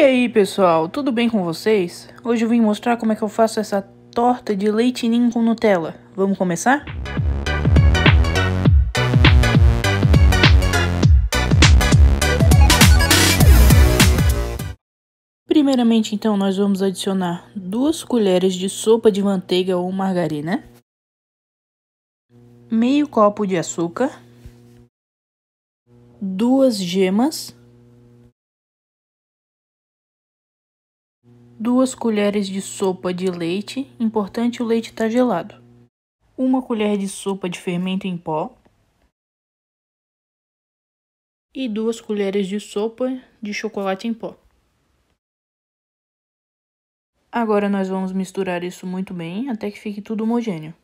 E aí pessoal, tudo bem com vocês? Hoje eu vim mostrar como é que eu faço essa torta de leite ninho com Nutella. Vamos começar? Primeiramente então nós vamos adicionar duas colheres de sopa de manteiga ou margarina, meio copo de açúcar, duas gemas, 2 colheres de sopa de leite, importante o leite estar tá gelado. 1 colher de sopa de fermento em pó. E 2 colheres de sopa de chocolate em pó. Agora nós vamos misturar isso muito bem até que fique tudo homogêneo.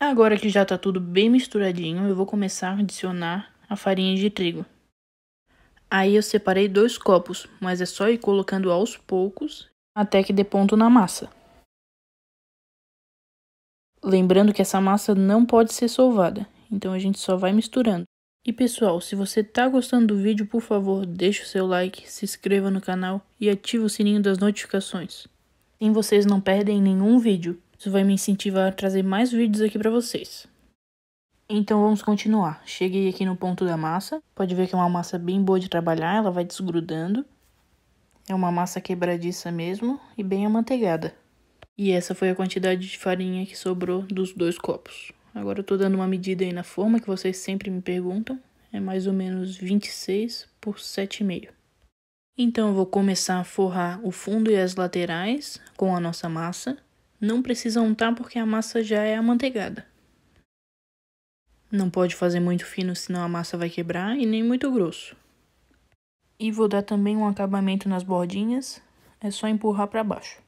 Agora que já está tudo bem misturadinho, eu vou começar a adicionar a farinha de trigo. Aí eu separei dois copos, mas é só ir colocando aos poucos até que dê ponto na massa. Lembrando que essa massa não pode ser solvada, então a gente só vai misturando. E pessoal, se você tá gostando do vídeo, por favor, deixe o seu like, se inscreva no canal e ative o sininho das notificações. Assim vocês não perdem nenhum vídeo. Isso vai me incentivar a trazer mais vídeos aqui para vocês. Então vamos continuar. Cheguei aqui no ponto da massa. Pode ver que é uma massa bem boa de trabalhar, ela vai desgrudando. É uma massa quebradiça mesmo e bem amanteigada. E essa foi a quantidade de farinha que sobrou dos dois copos. Agora eu tô dando uma medida aí na forma que vocês sempre me perguntam. É mais ou menos 26 por 7,5. Então eu vou começar a forrar o fundo e as laterais com a nossa massa. Não precisa untar porque a massa já é amanteigada. Não pode fazer muito fino, senão a massa vai quebrar, e nem muito grosso. E vou dar também um acabamento nas bordinhas, é só empurrar para baixo.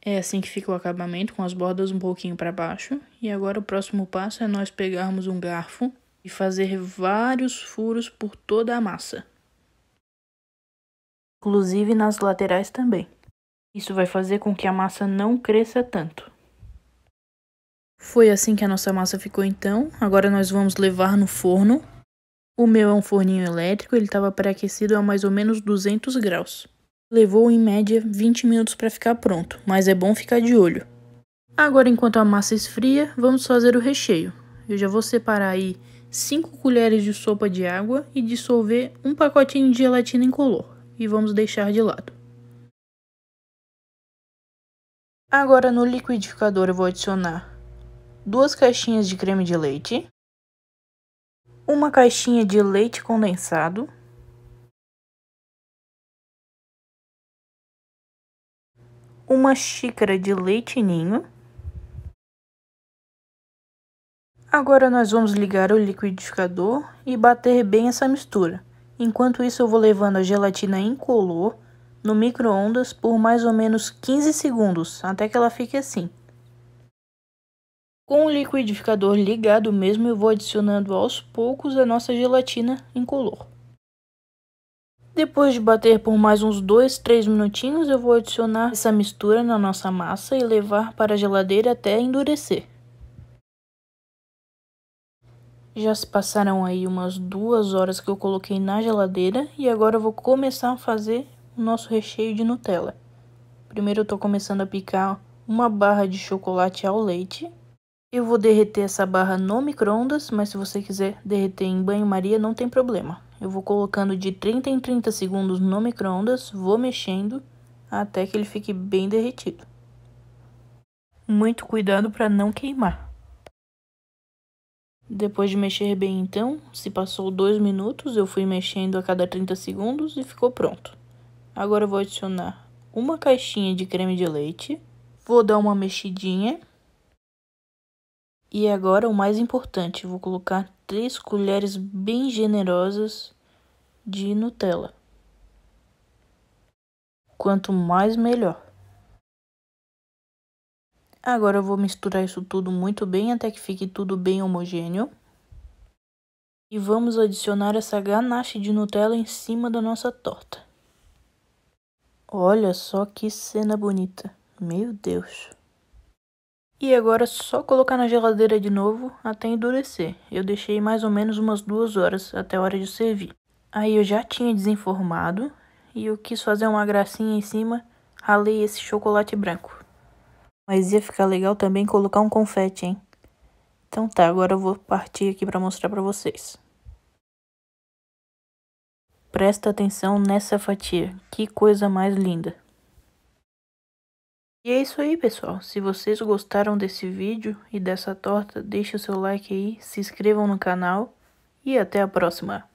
É assim que fica o acabamento, com as bordas um pouquinho para baixo. E agora o próximo passo é nós pegarmos um garfo e fazer vários furos por toda a massa. Inclusive nas laterais também. Isso vai fazer com que a massa não cresça tanto. Foi assim que a nossa massa ficou então. Agora nós vamos levar no forno. O meu é um forninho elétrico, ele estava pré-aquecido a mais ou menos 200 graus. Levou em média 20 minutos para ficar pronto, mas é bom ficar de olho. Agora enquanto a massa esfria, vamos fazer o recheio. Eu já vou separar aí 5 colheres de sopa de água e dissolver um pacotinho de gelatina incolor e vamos deixar de lado. Agora no liquidificador eu vou adicionar duas caixinhas de creme de leite, uma caixinha de leite condensado, uma xícara de leite ninho. Agora nós vamos ligar o liquidificador e bater bem essa mistura. Enquanto isso eu vou levando a gelatina incolor no micro-ondas por mais ou menos 15 segundos, até que ela fique assim. Com o liquidificador ligado mesmo, eu vou adicionando aos poucos a nossa gelatina incolor. Depois de bater por mais uns 2, 3 minutinhos, eu vou adicionar essa mistura na nossa massa e levar para a geladeira até endurecer. Já se passaram aí umas duas horas que eu coloquei na geladeira e agora eu vou começar a fazer o nosso recheio de Nutella. Primeiro eu estou começando a picar uma barra de chocolate ao leite eu vou derreter essa barra no micro-ondas, mas se você quiser derreter em banho-maria, não tem problema. Eu vou colocando de 30 em 30 segundos no micro-ondas, vou mexendo até que ele fique bem derretido. Muito cuidado para não queimar. Depois de mexer bem então, se passou 2 minutos, eu fui mexendo a cada 30 segundos e ficou pronto. Agora eu vou adicionar uma caixinha de creme de leite, vou dar uma mexidinha e agora o mais importante, vou colocar três colheres bem generosas de Nutella. Quanto mais melhor. Agora eu vou misturar isso tudo muito bem até que fique tudo bem homogêneo. E vamos adicionar essa ganache de Nutella em cima da nossa torta. Olha só que cena bonita. Meu Deus. E agora é só colocar na geladeira de novo até endurecer. Eu deixei mais ou menos umas duas horas até a hora de servir. Aí eu já tinha desenformado e eu quis fazer uma gracinha em cima, ralei esse chocolate branco. Mas ia ficar legal também colocar um confete, hein? Então tá, agora eu vou partir aqui para mostrar para vocês. Presta atenção nessa fatia, que coisa mais linda! E é isso aí, pessoal. Se vocês gostaram desse vídeo e dessa torta, deixe o seu like aí, se inscrevam no canal e até a próxima.